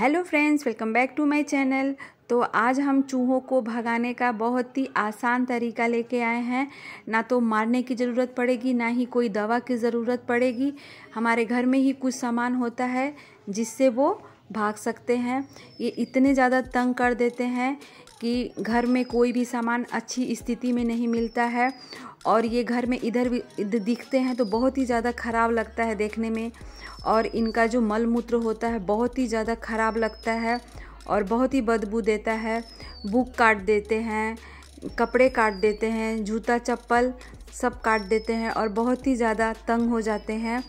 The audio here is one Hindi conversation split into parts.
hello friends welcome back to my channel तो आज हम चूहों को भगाने का बहुत ही आसान तरीका लेके आए हैं ना तो मारने की ज़रूरत पड़ेगी ना ही कोई दवा की ज़रूरत पड़ेगी हमारे घर में ही कुछ सामान होता है जिससे वो भाग सकते हैं ये इतने ज़्यादा तंग कर देते हैं कि घर में कोई भी सामान अच्छी स्थिति में नहीं मिलता है और ये घर में इधर भी इधर दिखते हैं तो बहुत ही ज़्यादा ख़राब लगता है देखने में और इनका जो मल मूत्र होता है बहुत ही ज़्यादा ख़राब लगता है और बहुत ही बदबू देता है बुक काट देते हैं कपड़े काट देते हैं जूता चप्पल सब काट देते हैं और बहुत ही ज़्यादा तंग हो जाते हैं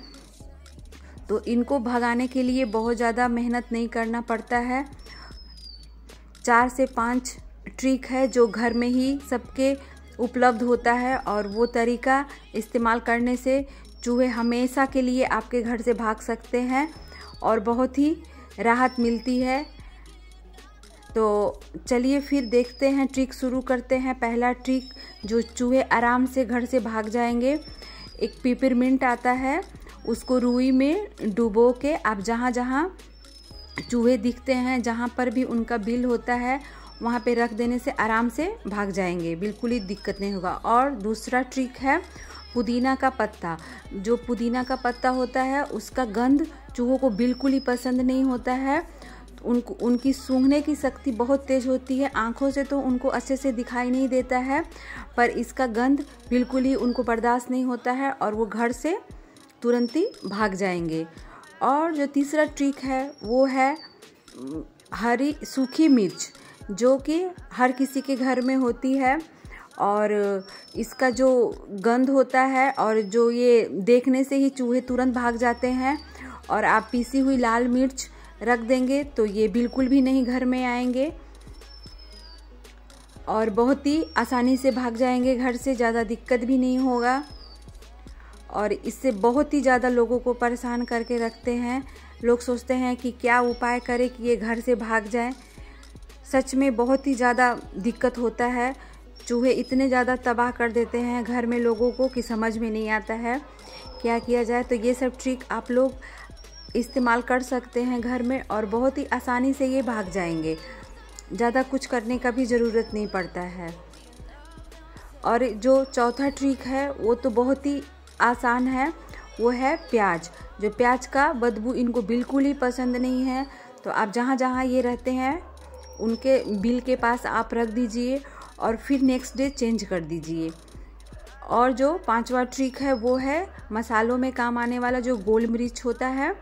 तो इनको भगाने के लिए बहुत ज़्यादा मेहनत नहीं करना पड़ता है चार से पाँच ट्रिक है जो घर में ही सबके उपलब्ध होता है और वो तरीका इस्तेमाल करने से चूहे हमेशा के लिए आपके घर से भाग सकते हैं और बहुत ही राहत मिलती है तो चलिए फिर देखते हैं ट्रिक शुरू करते हैं पहला ट्रिक जो चूहे आराम से घर से भाग जाएंगे एक मिंट आता है उसको रुई में डुबो के आप जहाँ जहाँ चूहे दिखते हैं जहाँ पर भी उनका बिल होता है वहाँ पे रख देने से आराम से भाग जाएंगे बिल्कुल ही दिक्कत नहीं होगा और दूसरा ट्रिक है पुदीना का पत्ता जो पुदीना का पत्ता होता है उसका गंध चूहों को बिल्कुल ही पसंद नहीं होता है उनको उनकी सूंघने की शक्ति बहुत तेज़ होती है आँखों से तो उनको अच्छे से दिखाई नहीं देता है पर इसका गंध बिल्कुल ही उनको बर्दाश्त नहीं होता है और वो घर से तुरंत ही भाग जाएंगे और जो तीसरा ट्रिक है वो है हरी सूखी मिर्च जो कि हर किसी के घर में होती है और इसका जो गंध होता है और जो ये देखने से ही चूहे तुरंत भाग जाते हैं और आप पीसी हुई लाल मिर्च रख देंगे तो ये बिल्कुल भी नहीं घर में आएंगे और बहुत ही आसानी से भाग जाएंगे घर से ज़्यादा दिक्कत भी नहीं होगा और इससे बहुत ही ज़्यादा लोगों को परेशान करके रखते हैं लोग सोचते हैं कि क्या उपाय करें कि ये घर से भाग जाए सच में बहुत ही ज़्यादा दिक्कत होता है चूहे इतने ज़्यादा तबाह कर देते हैं घर में लोगों को कि समझ में नहीं आता है क्या किया जाए तो ये सब ट्रिक आप लोग इस्तेमाल कर सकते हैं घर में और बहुत ही आसानी से ये भाग जाएंगे ज़्यादा कुछ करने का भी ज़रूरत नहीं पड़ता है और जो चौथा ट्रिक है वो तो बहुत ही आसान है वो है प्याज जो प्याज का बदबू इनको बिल्कुल ही पसंद नहीं है तो आप जहाँ जहाँ ये रहते हैं उनके बिल के पास आप रख दीजिए और फिर नेक्स्ट डे चेंज कर दीजिए और जो पांचवा ट्रिक है वो है मसालों में काम आने वाला जो गोल मिर्च होता है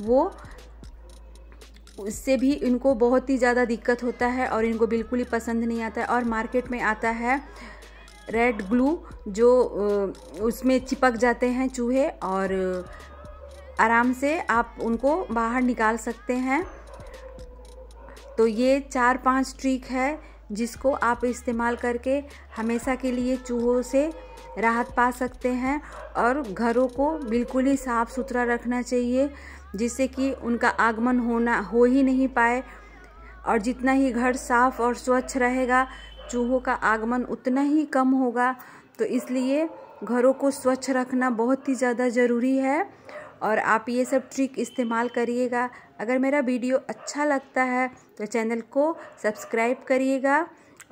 वो उससे भी इनको बहुत ही ज़्यादा दिक्कत होता है और इनको बिल्कुल ही पसंद नहीं आता है और मार्केट में आता है रेड ग्लू जो उसमें चिपक जाते हैं चूहे और आराम से आप उनको बाहर निकाल सकते हैं तो ये चार पांच ट्रिक है जिसको आप इस्तेमाल करके हमेशा के लिए चूहों से राहत पा सकते हैं और घरों को बिल्कुल ही साफ़ सुथरा रखना चाहिए जिससे कि उनका आगमन होना हो ही नहीं पाए और जितना ही घर साफ़ और स्वच्छ रहेगा चूहों का आगमन उतना ही कम होगा तो इसलिए घरों को स्वच्छ रखना बहुत ही ज़्यादा ज़रूरी है और आप ये सब ट्रिक इस्तेमाल करिएगा अगर मेरा वीडियो अच्छा लगता है तो चैनल को सब्सक्राइब करिएगा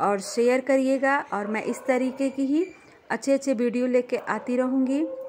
और शेयर करिएगा और मैं इस तरीके की ही अच्छे अच्छे वीडियो लेके आती रहूँगी